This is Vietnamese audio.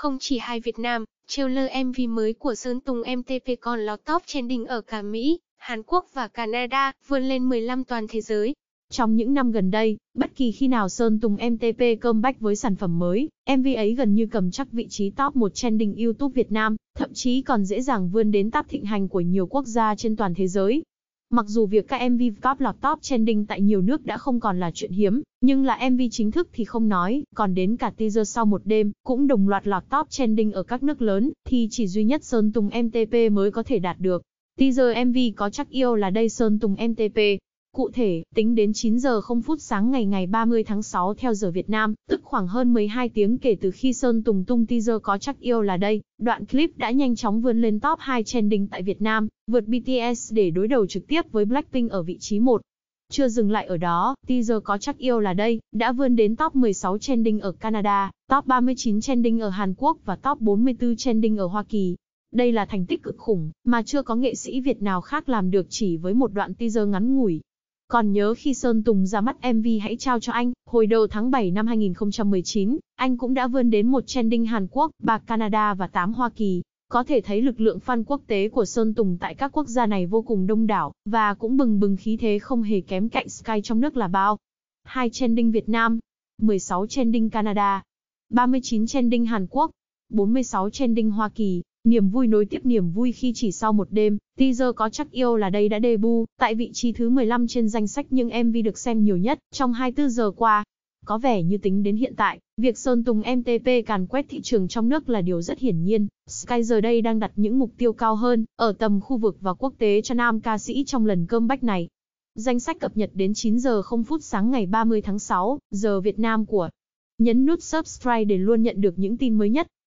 Không chỉ hai Việt Nam, trailer MV mới của Sơn Tùng MTP còn lọt top trending ở cả Mỹ, Hàn Quốc và Canada, vươn lên 15 toàn thế giới. Trong những năm gần đây, bất kỳ khi nào Sơn Tùng MTP comeback với sản phẩm mới, MV ấy gần như cầm chắc vị trí top 1 trending YouTube Việt Nam, thậm chí còn dễ dàng vươn đến top thịnh hành của nhiều quốc gia trên toàn thế giới. Mặc dù việc các MV cóp lọt top trending tại nhiều nước đã không còn là chuyện hiếm, nhưng là MV chính thức thì không nói, còn đến cả teaser sau một đêm, cũng đồng loạt lọt top trending ở các nước lớn, thì chỉ duy nhất Sơn Tùng MTP mới có thể đạt được. Teaser MV có chắc yêu là đây Sơn Tùng MTP, Cụ thể, tính đến 9 giờ 0 phút sáng ngày ngày 30 tháng 6 theo giờ Việt Nam, tức khoảng hơn 12 tiếng kể từ khi Sơn Tùng Tung teaser có chắc yêu là đây, đoạn clip đã nhanh chóng vươn lên top 2 trending tại Việt Nam, vượt BTS để đối đầu trực tiếp với Blackpink ở vị trí 1. Chưa dừng lại ở đó, teaser có chắc yêu là đây, đã vươn đến top 16 trending ở Canada, top 39 trending ở Hàn Quốc và top 44 trending ở Hoa Kỳ. Đây là thành tích cực khủng, mà chưa có nghệ sĩ Việt nào khác làm được chỉ với một đoạn teaser ngắn ngủi. Còn nhớ khi Sơn Tùng ra mắt MV Hãy trao cho anh, hồi đầu tháng 7 năm 2019, anh cũng đã vươn đến một trending Hàn Quốc, ba Canada và 8 Hoa Kỳ. Có thể thấy lực lượng fan quốc tế của Sơn Tùng tại các quốc gia này vô cùng đông đảo, và cũng bừng bừng khí thế không hề kém cạnh Sky trong nước là bao. 2 trending Việt Nam, 16 trending Canada, 39 trending Hàn Quốc, 46 trending Hoa Kỳ, Niềm vui nối tiếp niềm vui khi chỉ sau một đêm, teaser có chắc yêu là đây đã debut, tại vị trí thứ 15 trên danh sách những MV được xem nhiều nhất trong 24 giờ qua. Có vẻ như tính đến hiện tại, việc Sơn Tùng MTP càn quét thị trường trong nước là điều rất hiển nhiên. Sky giờ đây đang đặt những mục tiêu cao hơn, ở tầm khu vực và quốc tế cho nam ca sĩ trong lần cơm bách này. Danh sách cập nhật đến 9 giờ 0 phút sáng ngày 30 tháng 6, giờ Việt Nam của Nhấn nút subscribe để luôn nhận được những tin mới nhất.